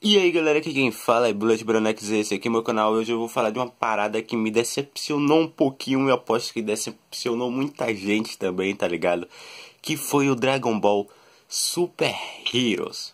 E aí galera, aqui quem fala é Bullet Bronex, esse aqui é meu canal hoje eu vou falar de uma parada que me decepcionou um pouquinho e aposto que decepcionou muita gente também, tá ligado? Que foi o Dragon Ball Super Heroes.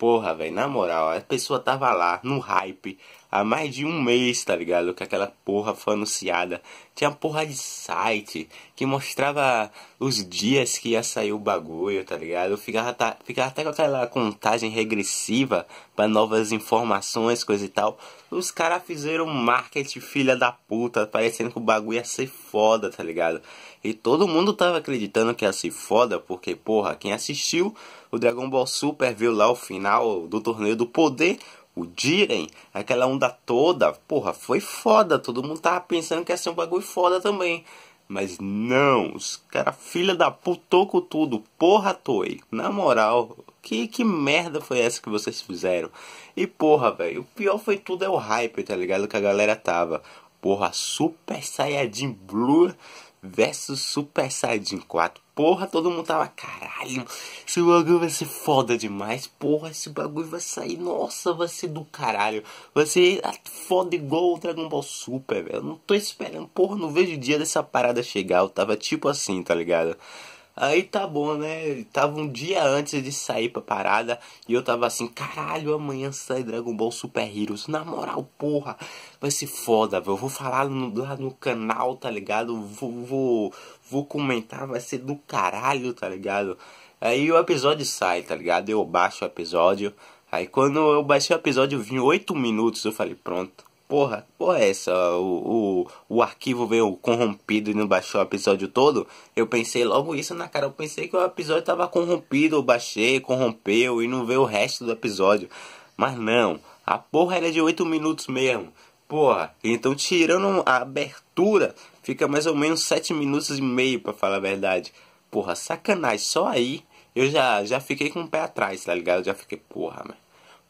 Porra, velho, na moral, a pessoa tava lá no hype há mais de um mês, tá ligado? Que aquela porra foi anunciada. Tinha porra de site que mostrava os dias que ia sair o bagulho, tá ligado? ficava, tá, ficava até com aquela contagem regressiva para novas informações, coisa e tal. Os caras fizeram marketing filha da puta, parecendo que o bagulho ia ser foda, tá ligado? E todo mundo tava acreditando que ia ser foda, porque, porra, quem assistiu o Dragon Ball Super viu lá o final do torneio do poder. O Jiren, aquela onda toda, porra, foi foda. Todo mundo tava pensando que ia ser um bagulho foda também. Mas não, os cara filha da com tudo, porra Toei. Na moral, que, que merda foi essa que vocês fizeram? E porra, velho, o pior foi tudo é o hype, tá ligado? Que a galera tava. Porra, Super Saiyajin Blue versus Super Saiyajin 4 porra, todo mundo tava, caralho, esse bagulho vai ser foda demais, porra, esse bagulho vai sair, nossa, vai ser do caralho, vai ser foda igual o Dragon Ball Super, velho, não tô esperando, porra, não vejo o dia dessa parada chegar, eu tava tipo assim, tá ligado? Aí tá bom, né? tava um dia antes de sair pra parada e eu tava assim, caralho, amanhã sai Dragon Ball Super Heroes. Na moral, porra, vai ser foda, velho. Eu vou falar no, lá no canal, tá ligado? Vou, vou, vou comentar, vai ser do caralho, tá ligado? Aí o episódio sai, tá ligado? Eu baixo o episódio. Aí quando eu baixei o episódio, eu vim 8 minutos, eu falei, pronto porra, porra é essa? O, o, o arquivo veio corrompido e não baixou o episódio todo? Eu pensei logo isso na cara. Eu pensei que o episódio tava corrompido, eu baixei, corrompeu e não veio o resto do episódio. Mas não, a porra era de 8 minutos mesmo. Porra, então tirando a abertura, fica mais ou menos 7 minutos e meio para falar a verdade. Porra, sacanagem, só aí eu já, já fiquei com o pé atrás, tá ligado? Eu já fiquei, porra, mano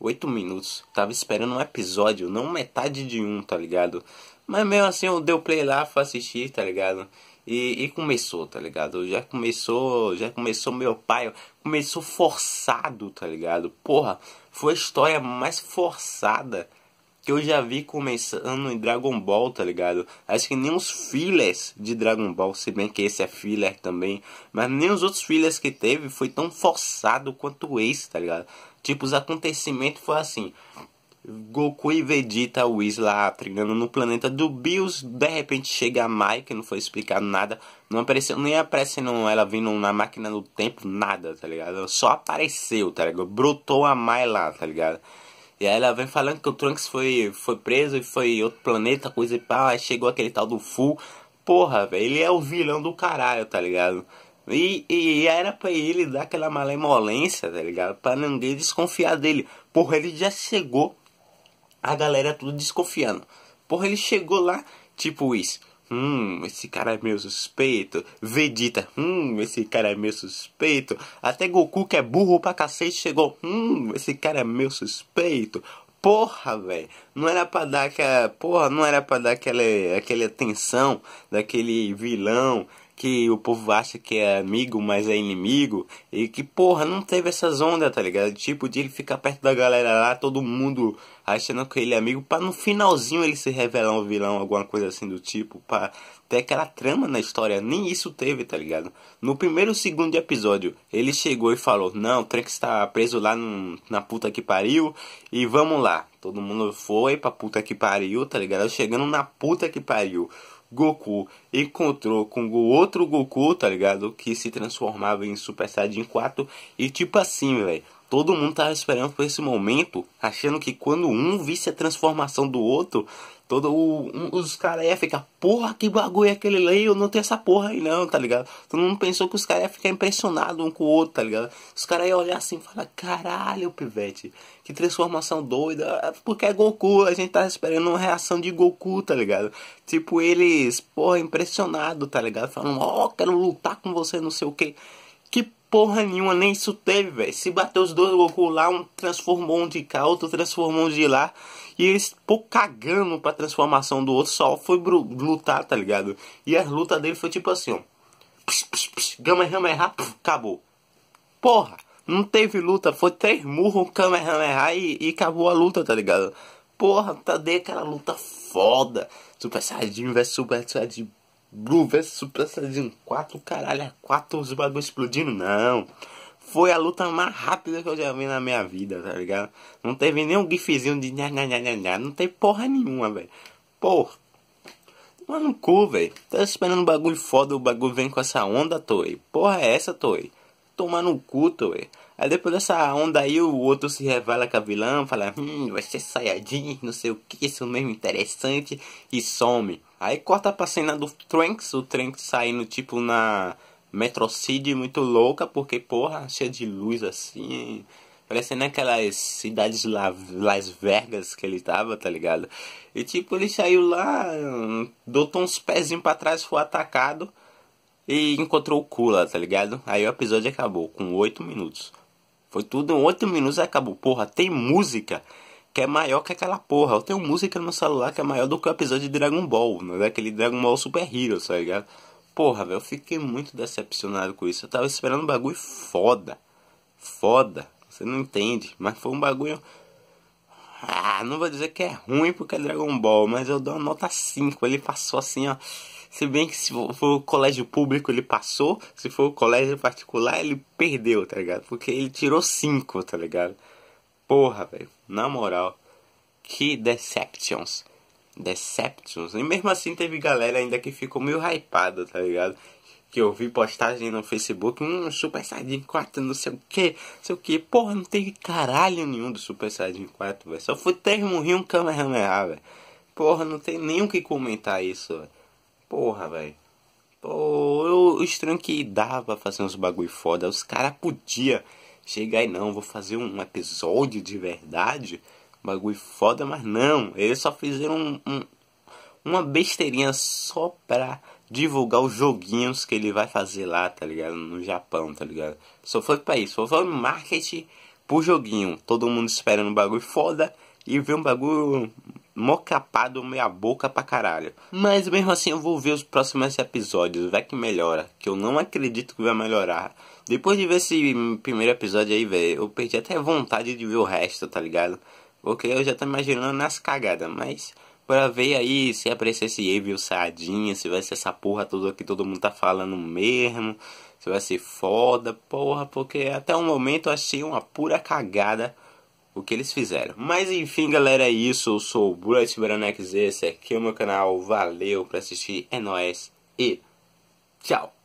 oito minutos. Tava esperando um episódio, não metade de um, tá ligado? Mas mesmo assim eu dei o play lá pra assistir, tá ligado? E, e, começou, tá ligado? Já começou, já começou meu pai, começou forçado, tá ligado? Porra, foi a história mais forçada que eu já vi começando em Dragon Ball, tá ligado? Acho que nem os fillers de Dragon Ball, se bem que esse é filler também, mas nem os outros fillers que teve foi tão forçado quanto esse, tá ligado? Tipo, os acontecimentos foi assim. Goku e Vegeta, o Isla lá treinando no planeta do Bills. De repente chega a Mai, que não foi explicado nada. Não apareceu, nem aparecendo ela vindo na máquina do tempo, nada, tá ligado? só apareceu, tá ligado? Brotou a Mai lá, tá ligado? E aí ela vem falando que o Trunks foi, foi preso e foi outro planeta, coisa e pá, aí chegou aquele tal do Fu. Porra, velho, ele é o vilão do caralho, tá ligado? E, e, era pra ele dar aquela malemolência, tá ligado? Pra ninguém desconfiar dele. Porra, ele já chegou, a galera tudo desconfiando. Porra, ele chegou lá, tipo isso hum, esse cara é meu suspeito. Vegeta, hum, esse cara é meu suspeito. Até Goku, que é burro pra cacete, chegou, hum, esse cara é meu suspeito. Porra, velho, não era pra dar aquela. Porra, não era pra dar aquela, aquela atenção daquele vilão, que o povo acha que é amigo, mas é inimigo, e que, porra, não teve essas ondas, tá ligado? Tipo, de ele ficar perto da galera lá, todo mundo achando que ele é amigo, pra no finalzinho ele se revelar um vilão, alguma coisa assim do tipo, pra ter aquela trama na história. Nem isso teve, tá ligado? No primeiro segundo episódio, ele chegou e falou: Não, Frank está preso lá na puta que pariu, e vamos lá. Todo mundo foi pra puta que pariu, tá ligado? Chegando na puta que pariu. Goku encontrou com o outro Goku, tá ligado? Que se transformava em Super Saiyajin 4 e tipo assim, velho Todo mundo estava tá esperando por esse momento, achando que quando um visse a transformação do outro, todo o, um, os caras iam ficar, porra, que bagulho é aquele lei eu não tenho essa porra aí não, tá ligado? Todo mundo pensou que os caras iam ficar impressionados um com o outro, tá ligado? Os caras iam olhar assim e falar, caralho, pivete, que transformação doida, porque é Goku, a gente tá esperando uma reação de Goku, tá ligado? Tipo, eles, porra, impressionado, tá ligado? Falando, ó, oh, quero lutar com você, não sei o que porra nenhuma, nem isso teve, velho. Se bateu os dois Goku lá, um transformou um de cá, outro transformou um de lá. E eles, pô, cagando pra transformação do outro, só foi lutar, tá ligado? E a luta dele foi tipo assim, ó. Psh, psh, psh, Gamehameha, pf, acabou. Porra, não teve luta, foi três murros, Kamehameha e, e acabou a luta, tá ligado? Porra, tá de aquela luta foda. Super Saiyajin vs Super Saiyajin Blue vs Super Saiyajin 4, caralho, 4 os explodindo, não. Foi a luta mais rápida que eu já vi na minha vida, tá ligado? Não teve nenhum gifzinho de nha, nha, nha, nha, nha. não tem porra nenhuma, velho. Porra. Mano, no cu, velho. Tá esperando um bagulho foda, o bagulho vem com essa onda, Toei. Porra é essa, Toei? Tomar no cu, Toei. Aí depois dessa onda aí, o outro se revela com a vilã, fala, hum, vai ser é Saiyajin, não sei o que, isso mesmo interessante, e some. Aí corta pra cena do Trunks, o Trunks saindo tipo na Metro City muito louca, porque porra, cheia de luz assim. Parecendo aquelas cidades lá, Las Vegas que ele tava, tá ligado? E tipo, ele saiu lá, dotou hum, uns pezinhos pra trás, foi atacado e encontrou o Kula, tá ligado? Aí o episódio acabou com 8 minutos. Foi tudo em 8 minutos acabou. Porra, tem música que é maior que aquela porra. Eu tenho música no meu celular que é maior do que o episódio de Dragon Ball, não é aquele Dragon Ball Super Hero, tá ligado? Porra, velho, eu fiquei muito decepcionado com isso. Eu tava esperando um bagulho foda. Foda. Você não entende, mas foi um bagulho. Ah, não vou dizer que é ruim porque é Dragon Ball, mas eu dou uma nota 5. Ele passou assim, ó. Se bem que se for o colégio público ele passou, se for o colégio particular ele perdeu, tá ligado? Porque ele tirou 5, tá ligado? Porra, velho. Na moral. Que Deceptions. Deceptions. E mesmo assim teve galera ainda que ficou meio hypada, tá ligado? Que eu vi postagem no Facebook, um Super Saiyajin 4, não sei o que, não sei o que. Porra, não tem caralho nenhum do Super Saiyajin 4, velho. Só foi ter morrer um Kamehameha, velho. Porra, não tem nem o que comentar isso, velho. Porra, velho. Pô, eu estranho que dava fazer uns bagulho foda. Os caras podiam Chega aí não, vou fazer um episódio de verdade. Bagulho foda, mas não. Eles só fizeram um, um, uma besteirinha só pra divulgar os joguinhos que ele vai fazer lá, tá ligado? No Japão, tá ligado? Só foi pra isso. Só foi marketing pro joguinho. Todo mundo esperando um bagulho foda. E vê um bagulho mocapado meia boca pra caralho. Mas mesmo assim eu vou ver os próximos episódios, vai que melhora, que eu não acredito que vai melhorar. Depois de ver esse primeiro episódio aí, velho, eu perdi até vontade de ver o resto, tá ligado? Porque eu já tô imaginando nas cagadas, mas bora ver aí se aparecer esse Evil Sadinha, se vai ser essa porra toda que todo mundo tá falando mesmo, se vai ser foda, porra, porque até o momento eu achei uma pura cagada o que eles fizeram. Mas enfim, galera, é isso. Eu sou o Brett Baranek esse aqui é o meu canal. Valeu pra assistir, é nóis e tchau!